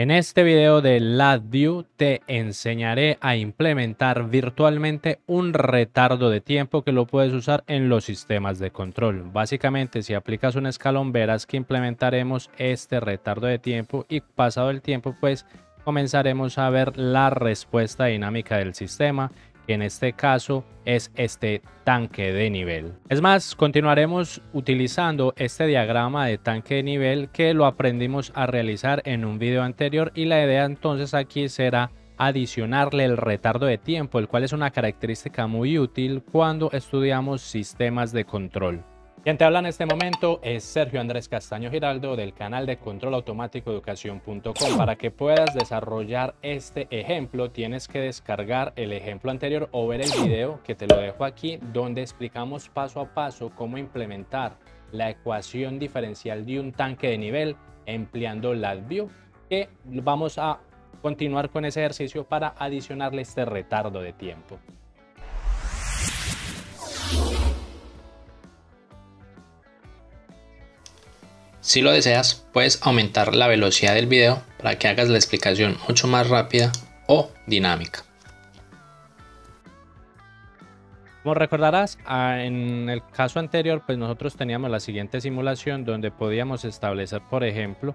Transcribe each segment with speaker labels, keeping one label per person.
Speaker 1: En este video de LabVIEW te enseñaré a implementar virtualmente un retardo de tiempo que lo puedes usar en los sistemas de control. Básicamente si aplicas un escalón verás que implementaremos este retardo de tiempo y pasado el tiempo pues comenzaremos a ver la respuesta dinámica del sistema que en este caso es este tanque de nivel. Es más, continuaremos utilizando este diagrama de tanque de nivel que lo aprendimos a realizar en un video anterior y la idea entonces aquí será adicionarle el retardo de tiempo, el cual es una característica muy útil cuando estudiamos sistemas de control. Quien te habla en este momento es Sergio Andrés Castaño Giraldo del canal de control automático educación.com. Para que puedas desarrollar este ejemplo tienes que descargar el ejemplo anterior o ver el video que te lo dejo aquí donde explicamos paso a paso cómo implementar la ecuación diferencial de un tanque de nivel empleando LabVIEW que vamos a continuar con ese ejercicio para adicionarle este retardo de tiempo. Si lo deseas, puedes aumentar la velocidad del video para que hagas la explicación mucho más rápida o dinámica. Como recordarás, ah, en el caso anterior, pues nosotros teníamos la siguiente simulación donde podíamos establecer, por ejemplo,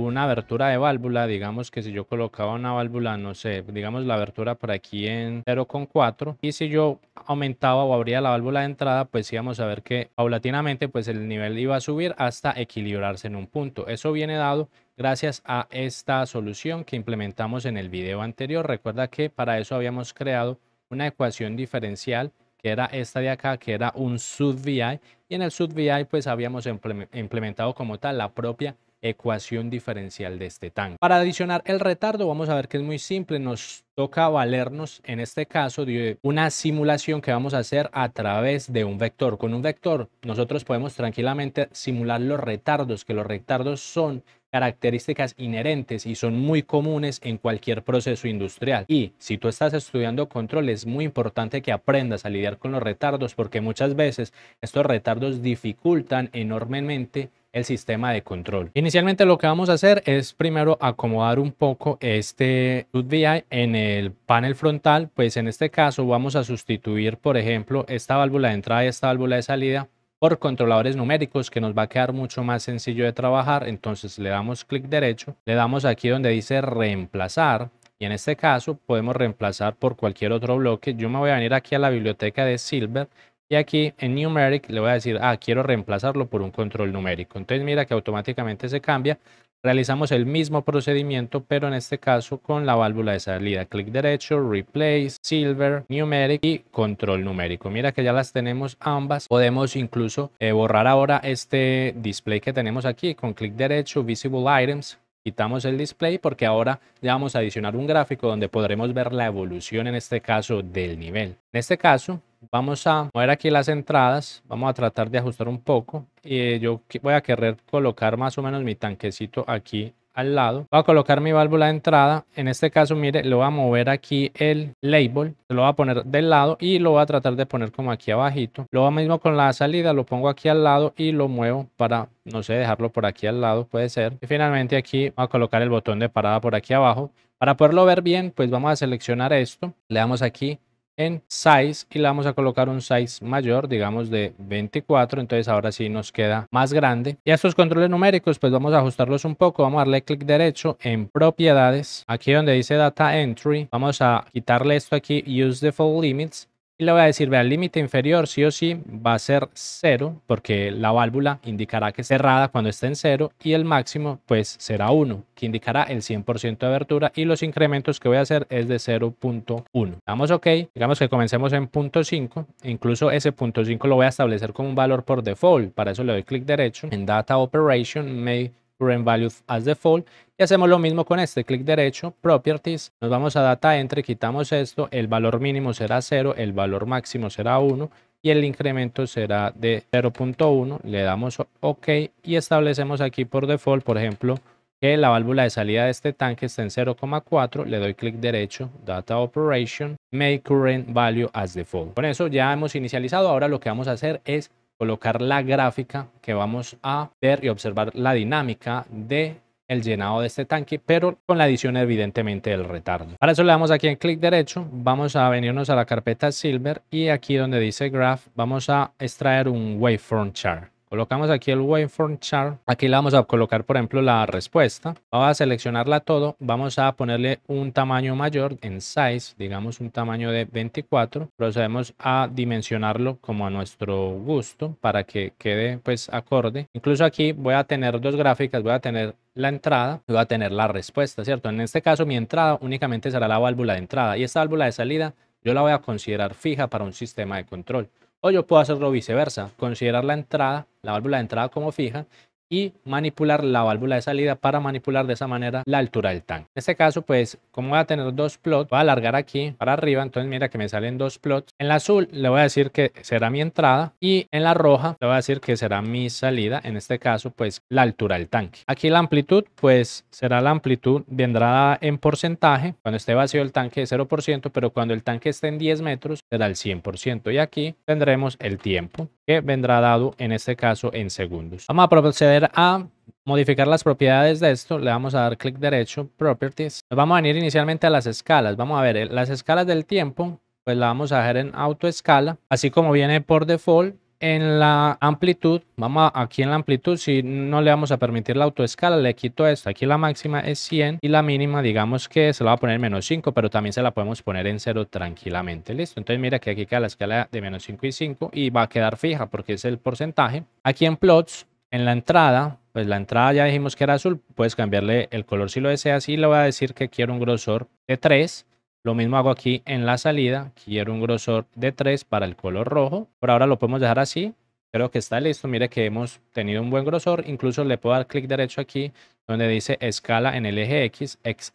Speaker 1: una abertura de válvula, digamos que si yo colocaba una válvula, no sé, digamos la abertura por aquí en 0,4 y si yo aumentaba o abría la válvula de entrada, pues íbamos a ver que paulatinamente pues el nivel iba a subir hasta equilibrarse en un punto. Eso viene dado gracias a esta solución que implementamos en el video anterior. Recuerda que para eso habíamos creado una ecuación diferencial que era esta de acá, que era un sub y en el sub pues habíamos implementado como tal la propia ecuación diferencial de este tanque. Para adicionar el retardo, vamos a ver que es muy simple, nos toca valernos en este caso de una simulación que vamos a hacer a través de un vector. Con un vector nosotros podemos tranquilamente simular los retardos, que los retardos son características inherentes y son muy comunes en cualquier proceso industrial. Y si tú estás estudiando control, es muy importante que aprendas a lidiar con los retardos porque muchas veces estos retardos dificultan enormemente el sistema de control. Inicialmente lo que vamos a hacer es primero acomodar un poco este VI en el panel frontal, pues en este caso vamos a sustituir por ejemplo esta válvula de entrada y esta válvula de salida por controladores numéricos que nos va a quedar mucho más sencillo de trabajar. Entonces le damos clic derecho, le damos aquí donde dice reemplazar y en este caso podemos reemplazar por cualquier otro bloque. Yo me voy a venir aquí a la biblioteca de Silver y aquí en numeric le voy a decir, ah, quiero reemplazarlo por un control numérico. Entonces mira que automáticamente se cambia. Realizamos el mismo procedimiento, pero en este caso con la válvula de salida. Clic derecho, replace, silver, numeric y control numérico. Mira que ya las tenemos ambas. Podemos incluso eh, borrar ahora este display que tenemos aquí con clic derecho, visible items. Quitamos el display porque ahora ya vamos a adicionar un gráfico donde podremos ver la evolución en este caso del nivel. En este caso Vamos a mover aquí las entradas, vamos a tratar de ajustar un poco y yo voy a querer colocar más o menos mi tanquecito aquí al lado. Voy a colocar mi válvula de entrada. En este caso, mire, lo voy a mover aquí el label. Lo voy a poner del lado y lo voy a tratar de poner como aquí abajito. Lo mismo con la salida, lo pongo aquí al lado y lo muevo para, no sé, dejarlo por aquí al lado, puede ser. Y finalmente aquí voy a colocar el botón de parada por aquí abajo. Para poderlo ver bien, pues vamos a seleccionar esto. Le damos aquí en size y le vamos a colocar un size mayor, digamos de 24, entonces ahora sí nos queda más grande. Y a estos controles numéricos pues vamos a ajustarlos un poco, vamos a darle clic derecho en propiedades, aquí donde dice data entry, vamos a quitarle esto aquí use default limits y le voy a decir, vea, el límite inferior sí o sí va a ser 0 porque la válvula indicará que es cerrada cuando esté en 0 y el máximo pues será 1 que indicará el 100% de abertura y los incrementos que voy a hacer es de 0.1. Damos OK, digamos que comencemos en punto 5, incluso ese punto 5 lo voy a establecer como un valor por default, para eso le doy clic derecho en Data Operation, May current values as default. Y hacemos lo mismo con este, clic derecho, properties, nos vamos a data entry, quitamos esto, el valor mínimo será 0, el valor máximo será 1 y el incremento será de 0.1, le damos OK y establecemos aquí por default, por ejemplo, que la válvula de salida de este tanque está en 0,4, le doy clic derecho, Data Operation, Make Current Value as Default. Con eso ya hemos inicializado, ahora lo que vamos a hacer es colocar la gráfica que vamos a ver y observar la dinámica de el llenado de este tanque, pero con la adición evidentemente del retardo. Para eso le damos aquí en clic derecho, vamos a venirnos a la carpeta Silver y aquí donde dice Graph vamos a extraer un Waveform Chart. Colocamos aquí el waveform chart. Aquí le vamos a colocar, por ejemplo, la respuesta. Vamos a seleccionarla todo. Vamos a ponerle un tamaño mayor en size, digamos un tamaño de 24. Procedemos a dimensionarlo como a nuestro gusto para que quede pues acorde. Incluso aquí voy a tener dos gráficas. Voy a tener la entrada y voy a tener la respuesta, ¿cierto? En este caso mi entrada únicamente será la válvula de entrada y esta válvula de salida yo la voy a considerar fija para un sistema de control. O yo puedo hacerlo viceversa, considerar la entrada, la válvula de entrada como fija y manipular la válvula de salida para manipular de esa manera la altura del tanque. En este caso, pues, como voy a tener dos plots, voy a alargar aquí para arriba, entonces mira que me salen dos plots. En la azul le voy a decir que será mi entrada y en la roja le voy a decir que será mi salida, en este caso, pues, la altura del tanque. Aquí la amplitud, pues, será la amplitud, vendrá en porcentaje, cuando esté vacío el tanque de 0%, pero cuando el tanque esté en 10 metros será el 100%. Y aquí tendremos el tiempo que vendrá dado en este caso en segundos. Vamos a proceder a modificar las propiedades de esto. Le vamos a dar clic derecho, Properties. vamos a venir inicialmente a las escalas. Vamos a ver eh, las escalas del tiempo. Pues la vamos a dejar en autoescala. así como viene por default en la amplitud, vamos aquí en la amplitud, si no le vamos a permitir la autoescala, le quito esto. Aquí la máxima es 100 y la mínima, digamos que se la va a poner menos 5, pero también se la podemos poner en 0 tranquilamente. Listo, entonces mira que aquí queda la escala de menos 5 y 5 y va a quedar fija porque es el porcentaje. Aquí en plots, en la entrada, pues la entrada ya dijimos que era azul, puedes cambiarle el color si lo deseas y le voy a decir que quiero un grosor de 3 lo mismo hago aquí en la salida. Quiero un grosor de 3 para el color rojo. Por ahora lo podemos dejar así. Creo que está listo. Mire que hemos tenido un buen grosor. Incluso le puedo dar clic derecho aquí donde dice escala en el eje X, X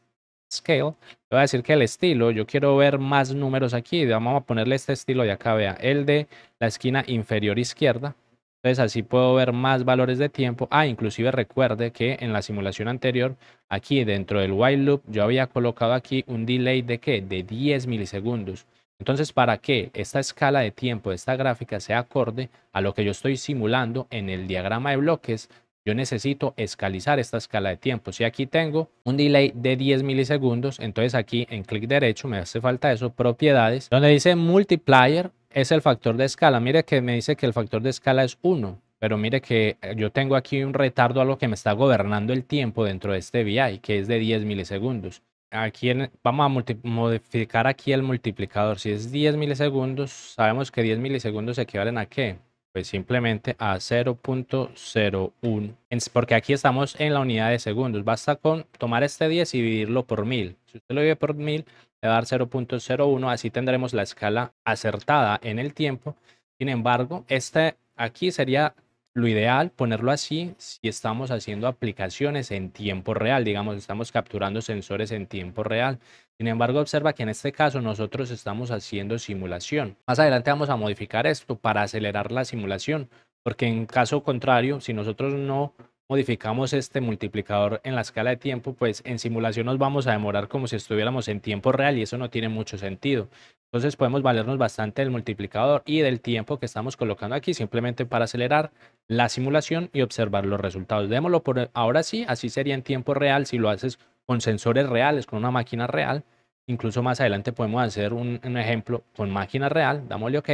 Speaker 1: Scale. Le voy a decir que el estilo, yo quiero ver más números aquí. Vamos a ponerle este estilo de acá, vea, el de la esquina inferior izquierda. Entonces así puedo ver más valores de tiempo. Ah, inclusive recuerde que en la simulación anterior, aquí dentro del while loop, yo había colocado aquí un delay de qué? De 10 milisegundos. Entonces, para que esta escala de tiempo esta gráfica sea acorde a lo que yo estoy simulando en el diagrama de bloques, yo necesito escalizar esta escala de tiempo. Si aquí tengo un delay de 10 milisegundos, entonces aquí en clic derecho me hace falta eso, propiedades, donde dice multiplier, es el factor de escala. Mire que me dice que el factor de escala es 1, pero mire que eh, yo tengo aquí un retardo a lo que me está gobernando el tiempo dentro de este VI, que es de 10 milisegundos. Aquí vamos a modificar aquí el multiplicador. Si es 10 milisegundos, sabemos que 10 milisegundos equivalen a qué? Pues simplemente a 0.01, porque aquí estamos en la unidad de segundos. Basta con tomar este 10 y dividirlo por 1000. Si usted lo divide por 1000, le dar 0.01, así tendremos la escala acertada en el tiempo. Sin embargo, este aquí sería lo ideal ponerlo así si estamos haciendo aplicaciones en tiempo real, digamos, estamos capturando sensores en tiempo real. Sin embargo, observa que en este caso nosotros estamos haciendo simulación. Más adelante vamos a modificar esto para acelerar la simulación, porque en caso contrario, si nosotros no modificamos este multiplicador en la escala de tiempo, pues en simulación nos vamos a demorar como si estuviéramos en tiempo real y eso no tiene mucho sentido. Entonces podemos valernos bastante del multiplicador y del tiempo que estamos colocando aquí simplemente para acelerar la simulación y observar los resultados. Démoslo por ahora sí, así sería en tiempo real si lo haces con sensores reales, con una máquina real. Incluso más adelante podemos hacer un, ejemplo con máquina real. Dámosle OK.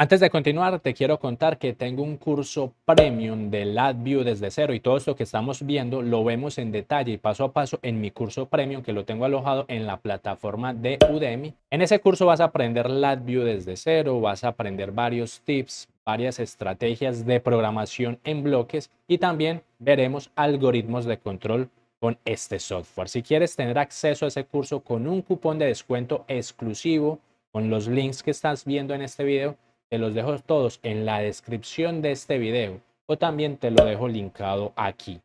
Speaker 1: Antes de continuar, te quiero contar que tengo un curso premium de LadView desde cero y todo esto que estamos viendo lo vemos en detalle y paso a paso en mi curso premium que lo tengo alojado en la plataforma de Udemy. En ese curso vas a aprender LadView desde cero, vas a aprender varios tips, varias estrategias de programación en bloques y también veremos algoritmos de control con este software. Si quieres tener acceso a ese curso con un cupón de descuento exclusivo con los links que estás viendo en este video, te los dejo todos en la descripción de este video o también te lo dejo linkado aquí.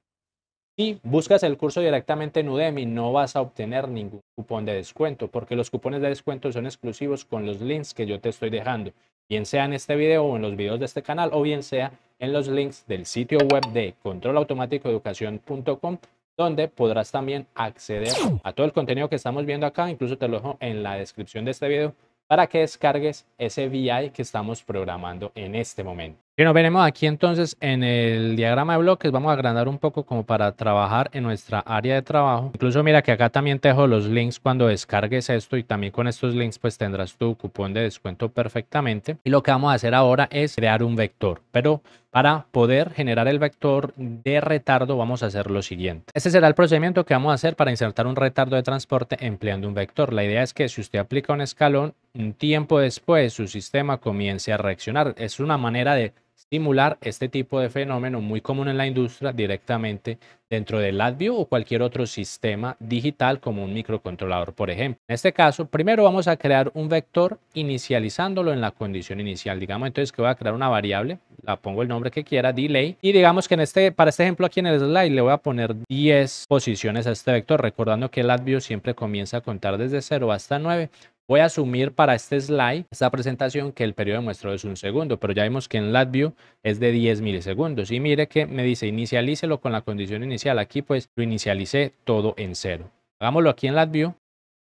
Speaker 1: Si buscas el curso directamente en Udemy, no vas a obtener ningún cupón de descuento porque los cupones de descuento son exclusivos con los links que yo te estoy dejando, bien sea en este video o en los videos de este canal o bien sea en los links del sitio web de controlautomaticoeducacion.com donde podrás también acceder a todo el contenido que estamos viendo acá, incluso te lo dejo en la descripción de este video para que descargues ese VI que estamos programando en este momento. Y nos veremos aquí entonces en el diagrama de bloques, vamos a agrandar un poco como para trabajar en nuestra área de trabajo. Incluso mira que acá también te dejo los links cuando descargues esto y también con estos links pues tendrás tu cupón de descuento perfectamente. Y lo que vamos a hacer ahora es crear un vector, pero para poder generar el vector de retardo vamos a hacer lo siguiente. Este será el procedimiento que vamos a hacer para insertar un retardo de transporte empleando un vector. La idea es que si usted aplica un escalón, un tiempo después su sistema comience a reaccionar. Es una manera de simular este tipo de fenómeno muy común en la industria directamente dentro del AdView o cualquier otro sistema digital como un microcontrolador, por ejemplo. En este caso, primero vamos a crear un vector inicializándolo en la condición inicial. Digamos entonces que voy a crear una variable, la pongo el nombre que quiera, delay, y digamos que en este, para este ejemplo aquí en el slide le voy a poner 10 posiciones a este vector, recordando que el AdView siempre comienza a contar desde 0 hasta 9, Voy a asumir para este slide, esta presentación, que el periodo de muestreo es un segundo, pero ya vimos que en LatView es de 10 milisegundos. Y mire que me dice inicialícelo con la condición inicial. Aquí pues lo inicialicé todo en cero. Hagámoslo aquí en LatView.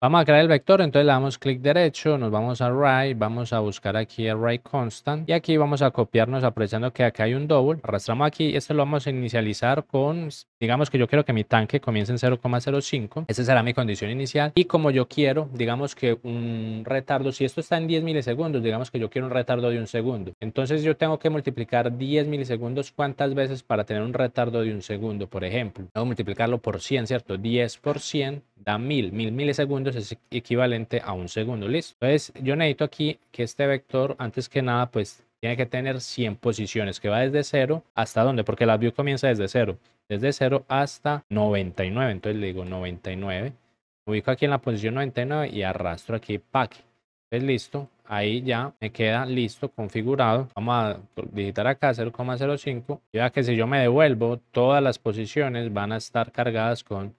Speaker 1: Vamos a crear el vector, entonces le damos clic derecho, nos vamos a array, vamos a buscar aquí array constant y aquí vamos a copiarnos aprovechando que acá hay un double. Arrastramos aquí, esto lo vamos a inicializar con, digamos que yo quiero que mi tanque comience en 0,05, esa será mi condición inicial y como yo quiero, digamos que un retardo, si esto está en 10 milisegundos, digamos que yo quiero un retardo de un segundo, entonces yo tengo que multiplicar 10 milisegundos cuántas veces para tener un retardo de un segundo, por ejemplo. a multiplicarlo por 100, ¿cierto? 10 por 100 da mil, 1000 milisegundos es equivalente a un segundo, ¿listo? Entonces yo necesito aquí que este vector, antes que nada, pues tiene que tener 100 posiciones, que va desde 0 hasta dónde, porque la view comienza desde 0, desde 0 hasta 99, entonces le digo 99, ubico aquí en la posición 99 y arrastro aquí pack, entonces listo, ahí ya me queda listo, configurado, vamos a digitar acá 0,05, Y ya que si yo me devuelvo, todas las posiciones van a estar cargadas con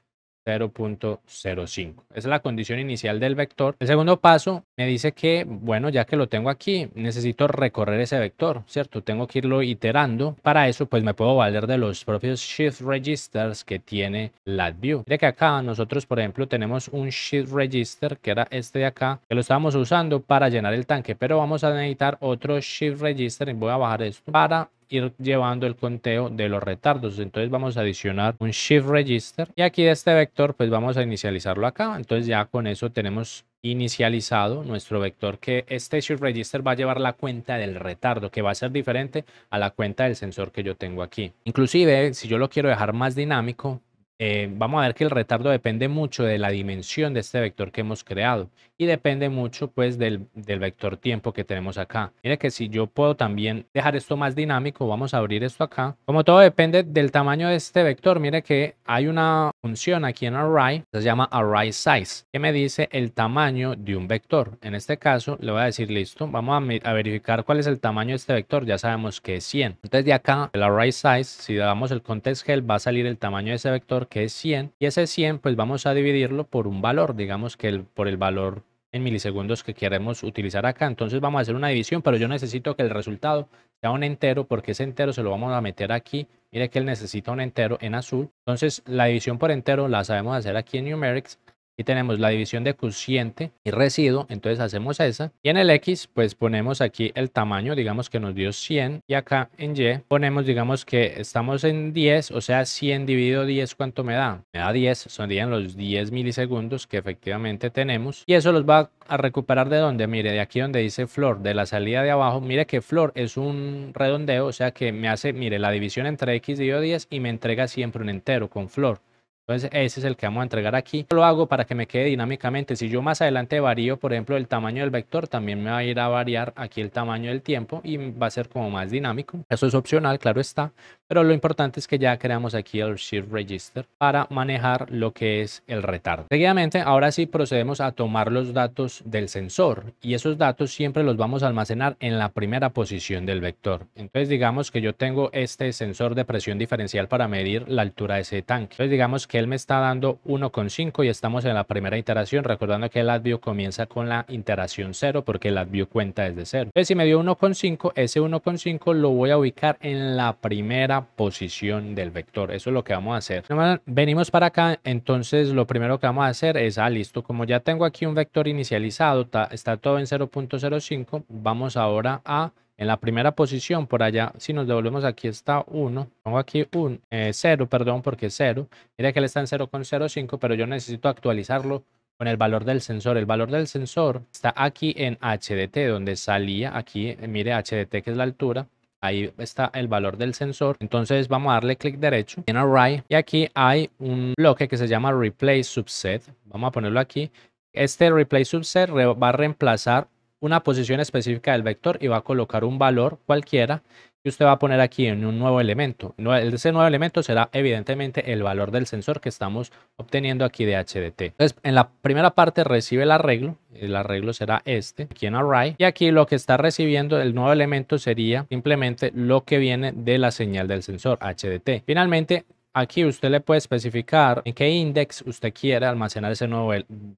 Speaker 1: 0.05. Esa es la condición inicial del vector. El segundo paso me dice que, bueno, ya que lo tengo aquí, necesito recorrer ese vector, ¿cierto? Tengo que irlo iterando. Para eso, pues me puedo valer de los propios shift registers que tiene la view De que acá nosotros, por ejemplo, tenemos un shift register, que era este de acá, que lo estábamos usando para llenar el tanque, pero vamos a necesitar otro shift register, y voy a bajar esto, para ir llevando el conteo de los retardos. Entonces vamos a adicionar un shift register y aquí de este vector pues vamos a inicializarlo acá. Entonces ya con eso tenemos inicializado nuestro vector que este shift register va a llevar la cuenta del retardo que va a ser diferente a la cuenta del sensor que yo tengo aquí. Inclusive si yo lo quiero dejar más dinámico eh, vamos a ver que el retardo depende mucho de la dimensión de este vector que hemos creado y depende mucho pues del, vector tiempo que tenemos acá. Mire que si yo puedo también dejar esto más dinámico, vamos a abrir esto acá. Como todo depende del tamaño de este vector, mire que hay una función aquí en array, se llama array size, que me dice el tamaño de un vector. En este caso le voy a decir listo, vamos a, verificar cuál es el tamaño de este vector, ya sabemos que es 100. Entonces de acá el array size, si damos el context help va a salir el tamaño de ese vector que es 100 y ese 100 pues vamos a dividirlo por un valor, digamos que por el valor en milisegundos que queremos utilizar acá. Entonces vamos a hacer una división, pero yo necesito que el resultado sea un entero porque ese entero se lo vamos a meter aquí. Mire que él necesita un entero en azul. Entonces la división por entero la sabemos hacer aquí en numerics y tenemos la división de cociente y residuo, entonces hacemos esa. Y en el X, pues ponemos aquí el tamaño, digamos que nos dio 100. Y acá en Y ponemos, digamos que estamos en 10, o sea, 100 dividido 10, ¿cuánto me da? Me da 10, Son los 10 milisegundos que efectivamente tenemos. Y eso los va a recuperar de dónde? mire, de aquí donde dice flor, de la salida de abajo. Mire que flor es un redondeo, o sea que me hace, mire, la división entre X dividido 10 y me entrega siempre un entero con flor. Entonces ese es el que vamos a entregar aquí. Lo hago para que me quede dinámicamente. Si yo más adelante varío, por ejemplo, el tamaño del vector, también me va a ir a variar aquí el tamaño del tiempo y va a ser como más dinámico. Eso es opcional, claro está. Pero lo importante es que ya creamos aquí el Shift Register para manejar lo que es el retardo. Seguidamente, ahora sí procedemos a tomar los datos del sensor y esos datos siempre los vamos a almacenar en la primera posición del vector. Entonces digamos que yo tengo este sensor de presión diferencial para medir la altura de ese tanque. Entonces digamos que que él me está dando 1,5 y estamos en la primera iteración, recordando que el advio comienza con la iteración 0 porque el advio cuenta desde 0. Entonces si me dio 1,5, ese 1,5 lo voy a ubicar en la primera posición del vector. Eso es lo que vamos a hacer. Venimos para acá, entonces lo primero que vamos a hacer es, ah, listo, como ya tengo aquí un vector inicializado, está todo en 0.05, vamos ahora a en la primera posición por allá. Si nos devolvemos aquí está 1, pongo aquí un 0, eh, perdón, porque es 0. Mira que él está en 0,05, pero yo necesito actualizarlo con el valor del sensor. El valor del sensor está aquí en HDT, donde salía aquí, mire HDT que es la altura. Ahí está el valor del sensor. Entonces vamos a darle clic derecho en Array. Y aquí hay un bloque que se llama Replace Subset. Vamos a ponerlo aquí. Este Replace Subset va a reemplazar una posición específica del vector y va a colocar un valor cualquiera que usted va a poner aquí en un nuevo elemento. Ese nuevo elemento será evidentemente el valor del sensor que estamos obteniendo aquí de HDT. Entonces, en la primera parte recibe el arreglo, el arreglo será este, aquí en array, y aquí lo que está recibiendo el nuevo elemento sería simplemente lo que viene de la señal del sensor HDT. Finalmente, Aquí usted le puede especificar en qué index usted quiere almacenar ese nuevo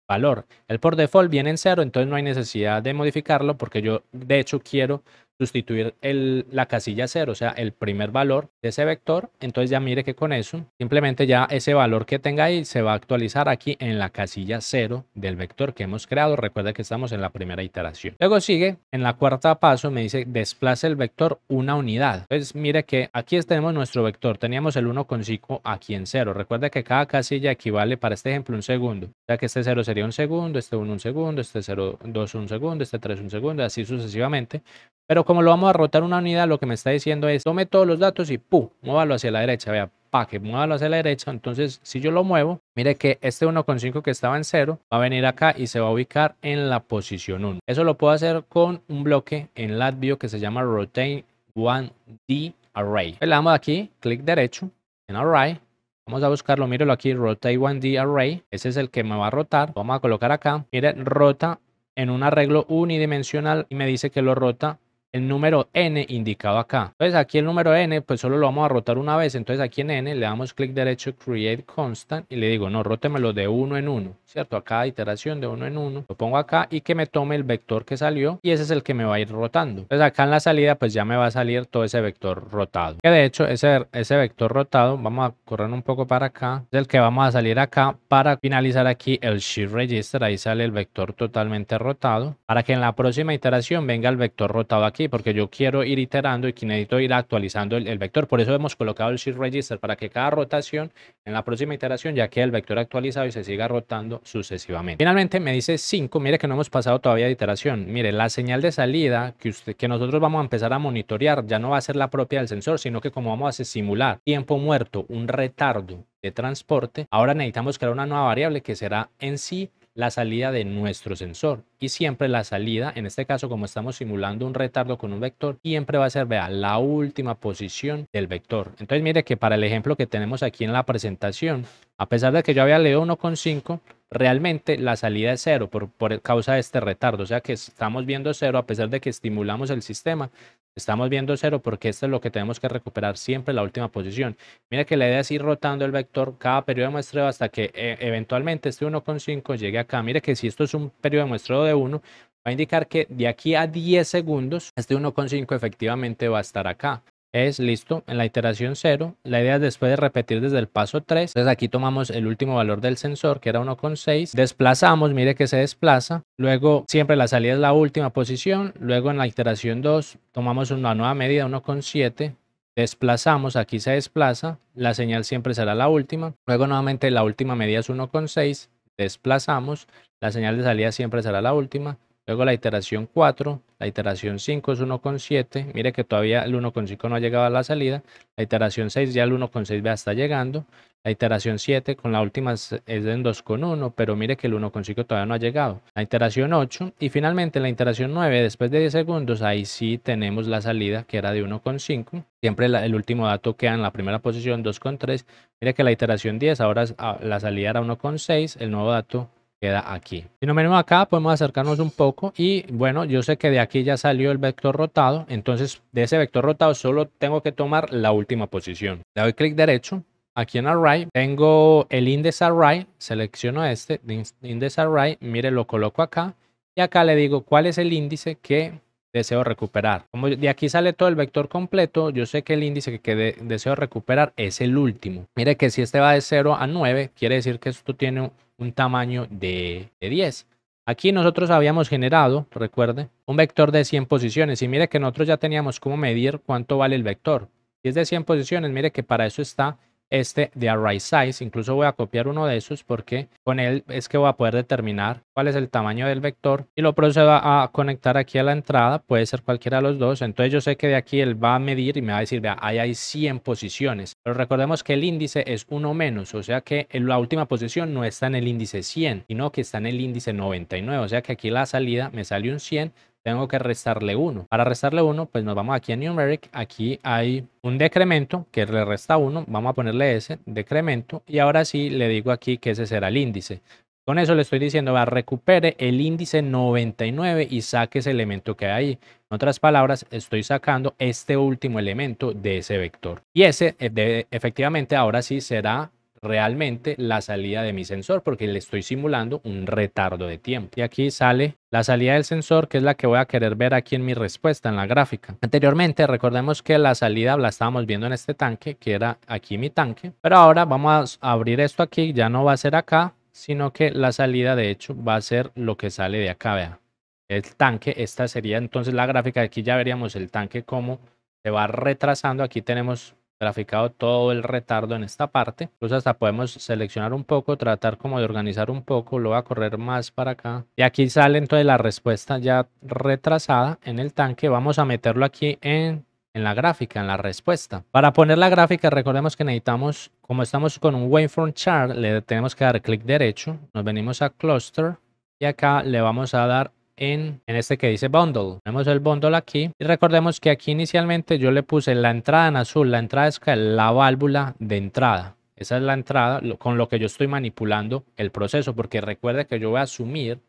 Speaker 1: valor. El por default viene en cero, entonces no hay necesidad de modificarlo porque yo de hecho quiero sustituir el, la casilla 0, o sea, el primer valor de ese vector. Entonces ya mire que con eso, simplemente ya ese valor que tenga ahí se va a actualizar aquí en la casilla 0 del vector que hemos creado. Recuerda que estamos en la primera iteración. Luego sigue, en la cuarta paso me dice desplace el vector una unidad. Entonces mire que aquí tenemos nuestro vector. Teníamos el 1,5 aquí en 0. Recuerda que cada casilla equivale para este ejemplo un segundo. ya que este 0 sería un segundo, este 1 un segundo, este 0, 2 un segundo, este 3 un segundo, así sucesivamente pero como lo vamos a rotar una unidad, lo que me está diciendo es, tome todos los datos y ¡pum! Muévalo hacia la derecha, vea, pa, que muévalo hacia la derecha. Entonces, si yo lo muevo, mire que este 1.5 que estaba en 0 va a venir acá y se va a ubicar en la posición 1. Eso lo puedo hacer con un bloque en Latvio que se llama Rotate 1D Array. Pues le damos aquí, clic derecho en Array. Vamos a buscarlo, Míralo aquí, Rotate 1D Array. Ese es el que me va a rotar. vamos a colocar acá. Mire, rota en un arreglo unidimensional y me dice que lo rota el número n indicado acá. Entonces aquí el número n pues solo lo vamos a rotar una vez, entonces aquí en n le damos clic derecho create constant y le digo no, rótemelo de uno en uno, ¿cierto? A cada iteración de uno en uno, lo pongo acá y que me tome el vector que salió y ese es el que me va a ir rotando. Entonces acá en la salida pues ya me va a salir todo ese vector rotado. Que de hecho ese, ese vector rotado, vamos a correr un poco para acá, es el que vamos a salir acá para finalizar aquí el shift register, ahí sale el vector totalmente rotado, para que en la próxima iteración venga el vector rotado aquí porque yo quiero ir iterando y que necesito ir actualizando el, vector. Por eso hemos colocado el shift register para que cada rotación en la próxima iteración ya quede el vector actualizado y se siga rotando sucesivamente. Finalmente me dice 5, mire que no hemos pasado todavía de iteración. Mire, la señal de salida que, que nosotros vamos a empezar a monitorear ya no va a ser la propia del sensor, sino que como vamos a simular tiempo muerto, un retardo de transporte, ahora necesitamos crear una nueva variable que será en sí la salida de nuestro sensor y siempre la salida, en este caso como estamos simulando un retardo con un vector, siempre va a ser, la última posición del vector. Entonces mire que para el ejemplo que tenemos aquí en la presentación, a pesar de que yo había leído 1,5, realmente la salida es cero por, causa de este retardo, o sea que estamos viendo cero a pesar de que estimulamos el sistema, Estamos viendo cero porque esto es lo que tenemos que recuperar siempre, la última posición. Mira que la idea es ir rotando el vector cada periodo de muestreo hasta que eh, eventualmente este 1,5 llegue acá. Mira que si esto es un periodo de muestreo de 1, va a indicar que de aquí a 10 segundos, este 1,5 efectivamente va a estar acá es listo en la iteración 0. La idea es después de repetir desde el paso 3. Entonces aquí tomamos el último valor del sensor que era 1,6. Desplazamos, mire que se desplaza. Luego siempre la salida es la última posición. Luego en la iteración 2 tomamos una nueva medida 1,7. Desplazamos, aquí se desplaza. La señal siempre será la última. Luego nuevamente la última medida es 1,6. Desplazamos. La señal de salida siempre será la última. Luego la iteración 4, la iteración 5 es 1,7. Mire que todavía el 1,5 no ha llegado a la salida. La iteración 6 ya el 1,6 ya está llegando. La iteración 7 con la última es en 2,1, pero mire que el 1,5 todavía no ha llegado. La iteración 8 y finalmente la iteración 9, después de 10 segundos, ahí sí tenemos la salida que era de 1,5. Siempre el último dato queda en la primera posición 2,3. Mire que la iteración 10 ahora ah, la salida era 1,6, el nuevo dato queda aquí. Si nos venimos acá, podemos acercarnos un poco y bueno, yo sé que de aquí ya salió el vector rotado, entonces de ese vector rotado solo tengo que tomar la última posición. Le doy clic derecho, aquí en Array, tengo el índice array, selecciono este, índice array, mire, lo coloco acá y acá le digo cuál es el índice que deseo recuperar. Como de aquí sale todo el vector completo, yo sé que el índice que deseo recuperar es el último. Mire que si este va de 0 a 9, quiere decir que esto tiene un tamaño de, 10. Aquí nosotros habíamos generado, recuerde, un vector de 100 posiciones. Y mire que nosotros ya teníamos cómo medir cuánto vale el vector. Si es de 100 posiciones, mire que para eso está este de Array Size. Incluso voy a copiar uno de esos porque con él es que voy a poder determinar cuál es el tamaño del vector y lo procedo a conectar aquí a la entrada. Puede ser cualquiera de los dos. Entonces yo sé que de aquí él va a medir y me va a decir, vea, ahí hay 100 posiciones. Pero recordemos que el índice es uno menos, o sea que en la última posición no está en el índice 100, sino que está en el índice 99. O sea que aquí la salida me sale un 100 tengo que restarle 1. Para restarle 1, pues nos vamos aquí a numeric, aquí hay un decremento que le resta 1, vamos a ponerle ese decremento y ahora sí le digo aquí que ese será el índice. Con eso le estoy diciendo, va, recupere el índice 99 y saque ese elemento que hay ahí. En otras palabras, estoy sacando este último elemento de ese vector. Y ese, eh, efectivamente, ahora sí será realmente la salida de mi sensor porque le estoy simulando un retardo de tiempo. Y aquí sale la salida del sensor, que es la que voy a querer ver aquí en mi respuesta, en la gráfica. Anteriormente, recordemos que la salida la estábamos viendo en este tanque, que era aquí mi tanque. Pero ahora vamos a abrir esto aquí, ya no va a ser acá, sino que la salida de hecho va a ser lo que sale de acá, vea. El tanque, esta sería entonces la gráfica, aquí ya veríamos el tanque como se va retrasando, aquí tenemos graficado todo el retardo en esta parte. Incluso hasta podemos seleccionar un poco, tratar como de organizar un poco, lo va a correr más para acá. Y aquí sale entonces la respuesta ya retrasada en el tanque. Vamos a meterlo aquí en en la gráfica, en la respuesta. Para poner la gráfica, recordemos que necesitamos, como estamos con un waveform chart, le tenemos que dar clic derecho, nos venimos a cluster y acá le vamos a dar en, este que dice bundle. Tenemos el bundle aquí y recordemos que aquí inicialmente yo le puse la entrada en azul. La entrada es la válvula de entrada. Esa es la entrada con lo que yo estoy manipulando el proceso, porque recuerde que yo voy a asumir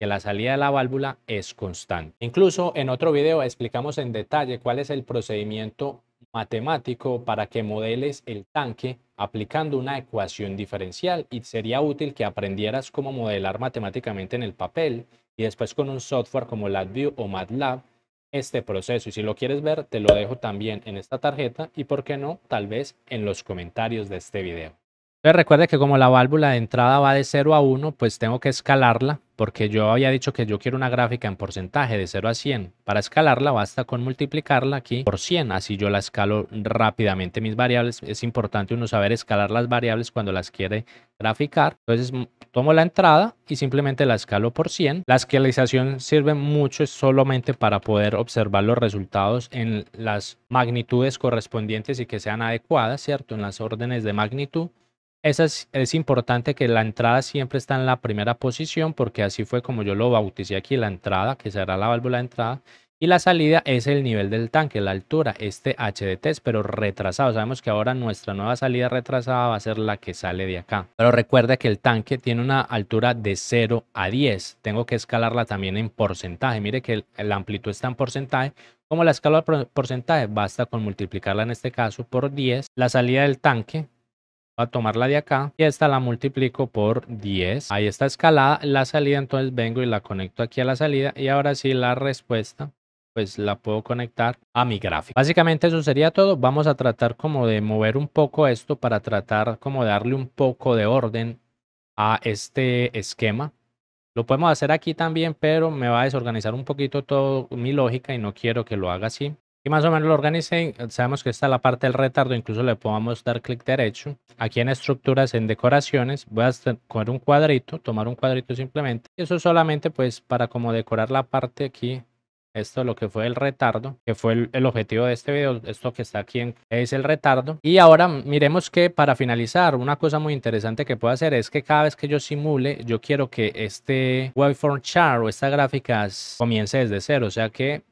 Speaker 1: que la salida de la válvula es constante. Incluso en otro video explicamos en detalle cuál es el procedimiento matemático para que modeles el tanque aplicando una ecuación diferencial y sería útil que aprendieras cómo modelar matemáticamente en el papel y después con un software como LabVIEW o MATLAB este proceso. Y si lo quieres ver, te lo dejo también en esta tarjeta y, por qué no, tal vez en los comentarios de este video recuerde que como la válvula de entrada va de 0 a 1, pues tengo que escalarla porque yo había dicho que yo quiero una gráfica en porcentaje de 0 a 100. Para escalarla basta con multiplicarla aquí por 100, así yo la escalo rápidamente mis variables. Es importante uno saber escalar las variables cuando las quiere graficar. Entonces tomo la entrada y simplemente la escalo por 100. La escalización sirve mucho solamente para poder observar los resultados en las magnitudes correspondientes y que sean adecuadas, ¿cierto? En las órdenes de magnitud es, importante que la entrada siempre está en la primera posición porque así fue como yo lo bauticé aquí, la entrada, que será la válvula de entrada, y la salida es el nivel del tanque, la altura, este HDT, pero retrasado. Sabemos que ahora nuestra nueva salida retrasada va a ser la que sale de acá. Pero recuerda que el tanque tiene una altura de 0 a 10. Tengo que escalarla también en porcentaje. Mire que la amplitud está en porcentaje, como la escala por porcentaje, basta con multiplicarla en este caso por 10, la salida del tanque Voy a tomar la de acá y esta la multiplico por 10. Ahí está escalada la salida, entonces vengo y la conecto aquí a la salida y ahora sí la respuesta pues la puedo conectar a mi gráfico. Básicamente eso sería todo. Vamos a tratar como de mover un poco esto para tratar como de darle un poco de orden a este esquema. Lo podemos hacer aquí también, pero me va a desorganizar un poquito todo mi lógica y no quiero que lo haga así y más o menos lo organicen. Sabemos que está la parte del retardo, incluso le podamos dar clic derecho. Aquí en estructuras, en decoraciones, voy a coger un cuadrito, tomar un cuadrito simplemente. Eso solamente pues para como decorar la parte aquí esto lo que fue el retardo, que fue el, objetivo de este video, esto que está aquí es el retardo. Y ahora miremos que para finalizar, una cosa muy interesante que puedo hacer es que cada vez que yo simule, yo quiero que este waveform chart o esta gráficas comience desde cero, o sea que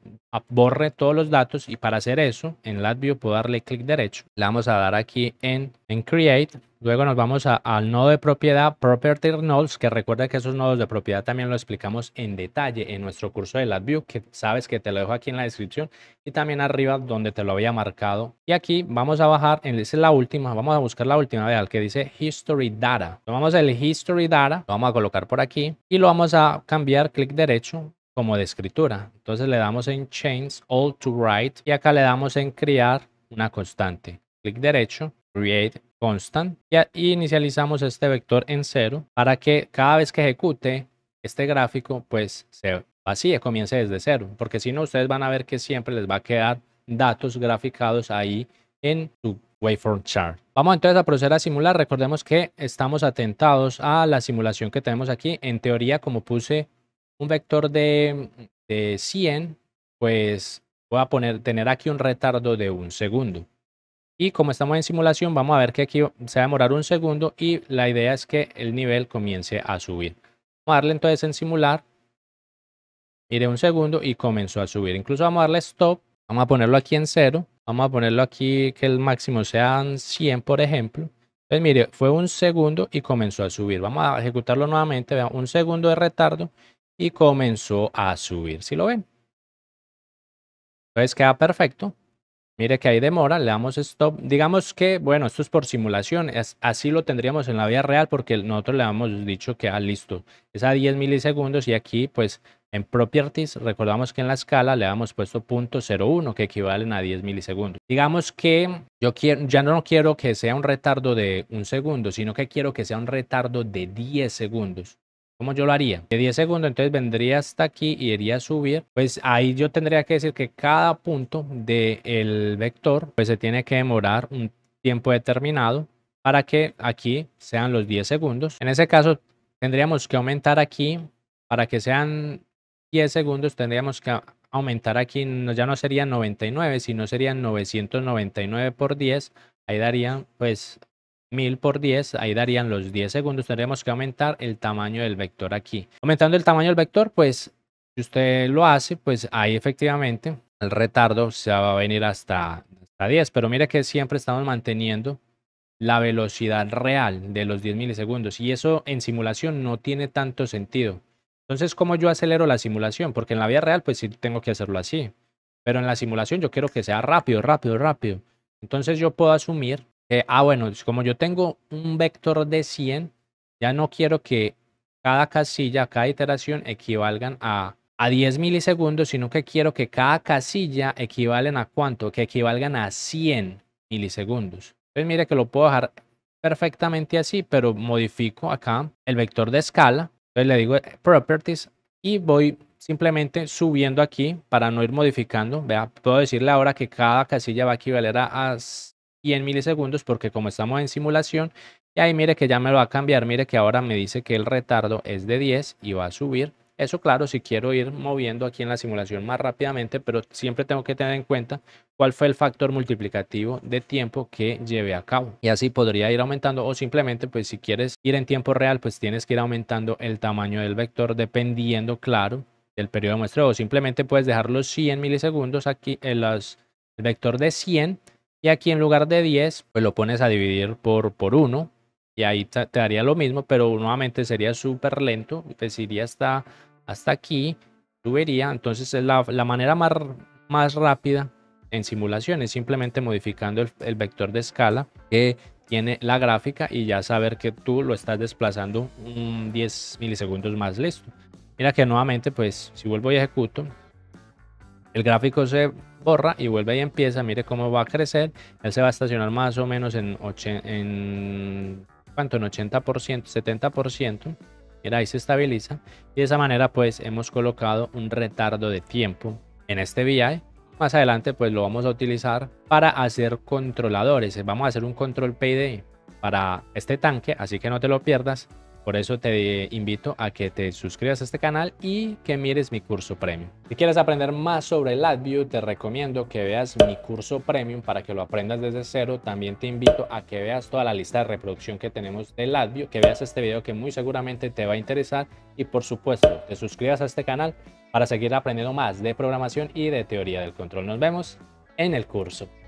Speaker 1: borre todos los datos y para hacer eso, en LabVIEW puedo darle clic derecho, le vamos a dar aquí en en Create. Luego nos vamos al nodo de propiedad, Property Nodes, que recuerda que esos nodos de propiedad también lo explicamos en detalle en nuestro curso de LabVIEW, que sabes que te lo dejo aquí en la descripción y también arriba donde te lo había marcado. Y aquí vamos a bajar, en, es la última, vamos a buscar la última, al que dice History Data. Tomamos el History Data, lo vamos a colocar por aquí y lo vamos a cambiar, clic derecho, como de escritura. Entonces le damos en Change All to Write y acá le damos en Crear una constante. Clic derecho create constant y inicializamos este vector en cero para que cada vez que ejecute este gráfico pues se vacíe, comience desde cero, porque si no ustedes van a ver que siempre les va a quedar datos graficados ahí en su waveform chart. Vamos entonces a proceder a simular. Recordemos que estamos atentados a la simulación que tenemos aquí. En teoría, como puse un vector de, de 100, pues voy a poner, tener aquí un retardo de un segundo. Y como estamos en simulación, vamos a ver que aquí se va a demorar un segundo y la idea es que el nivel comience a subir. Vamos a darle entonces en simular. Mire un segundo y comenzó a subir. Incluso vamos a darle stop. Vamos a ponerlo aquí en cero. Vamos a ponerlo aquí que el máximo sea 100, por ejemplo. Entonces, mire, fue un segundo y comenzó a subir. Vamos a ejecutarlo nuevamente. Vean, un segundo de retardo y comenzó a subir. ¿Sí lo ven? Entonces queda perfecto. Mire que hay demora, le damos stop. Digamos que, bueno, esto es por simulación, así lo tendríamos en la vida real porque nosotros le hemos dicho que, ah, listo, es a 10 milisegundos y aquí, pues, en properties, recordamos que en la escala le hemos puesto 0.01, que equivalen a 10 milisegundos. Digamos que yo ya no quiero que sea un retardo de un segundo, sino que quiero que sea un retardo de 10 segundos. ¿Cómo yo lo haría? De 10 segundos, entonces vendría hasta aquí y iría a subir. Pues ahí yo tendría que decir que cada punto del vector pues se tiene que demorar un tiempo determinado para que aquí sean los 10 segundos. En ese caso tendríamos que aumentar aquí para que sean 10 segundos tendríamos que aumentar aquí, no, ya no serían 99, sino serían 999 por 10. Ahí darían pues 1000 por 10, ahí darían los 10 segundos, tendríamos que aumentar el tamaño del vector aquí. Aumentando el tamaño del vector, pues si usted lo hace, pues ahí efectivamente el retardo se va a venir hasta, hasta 10, pero mire que siempre estamos manteniendo la velocidad real de los 10 milisegundos y eso en simulación no tiene tanto sentido. Entonces, ¿cómo yo acelero la simulación? Porque en la vida real, pues sí tengo que hacerlo así, pero en la simulación yo quiero que sea rápido, rápido, rápido. Entonces yo puedo asumir eh, ah, bueno, como yo tengo un vector de 100, ya no quiero que cada casilla, cada iteración equivalgan a, a 10 milisegundos, sino que quiero que cada casilla equivalen a cuánto, que equivalgan a 100 milisegundos. Entonces mire que lo puedo dejar perfectamente así, pero modifico acá el vector de escala. Entonces le digo eh, properties y voy simplemente subiendo aquí para no ir modificando. Vea, puedo decirle ahora que cada casilla va a equivaler a, y en milisegundos porque como estamos en simulación, y ahí mire que ya me lo va a cambiar, mire que ahora me dice que el retardo es de 10 y va a subir. Eso claro, si quiero ir moviendo aquí en la simulación más rápidamente, pero siempre tengo que tener en cuenta cuál fue el factor multiplicativo de tiempo que llevé a cabo. Y así podría ir aumentando o simplemente, pues si quieres ir en tiempo real, pues tienes que ir aumentando el tamaño del vector dependiendo, claro, del periodo de muestreo. O simplemente puedes dejar los 100 milisegundos aquí en eh, el vector de 100 y aquí en lugar de 10, pues lo pones a dividir por, por 1 y ahí te, daría lo mismo, pero nuevamente sería súper lento, pues iría hasta, hasta aquí, subiría. Entonces es la, manera más, más rápida en simulación. Es simplemente modificando el, vector de escala que tiene la gráfica y ya saber que tú lo estás desplazando un 10 milisegundos más listo. Mira que nuevamente, pues si vuelvo y ejecuto, el gráfico se borra y vuelve y empieza, mire cómo va a crecer, él se va a estacionar más o menos en, en ¿cuánto? En 80%, 70%, y ahí se estabiliza y de esa manera pues hemos colocado un retardo de tiempo en este VI. Más adelante pues lo vamos a utilizar para hacer controladores, vamos a hacer un control PID para este tanque, así que no te lo pierdas. Por eso te invito a que te suscribas a este canal y que mires mi curso premium. Si quieres aprender más sobre LabVIEW, te recomiendo que veas mi curso premium para que lo aprendas desde cero. También te invito a que veas toda la lista de reproducción que tenemos de LabVIEW, que veas este video que muy seguramente te va a interesar y por supuesto te suscribas a este canal para seguir aprendiendo más de programación y de teoría del control. Nos vemos en el curso.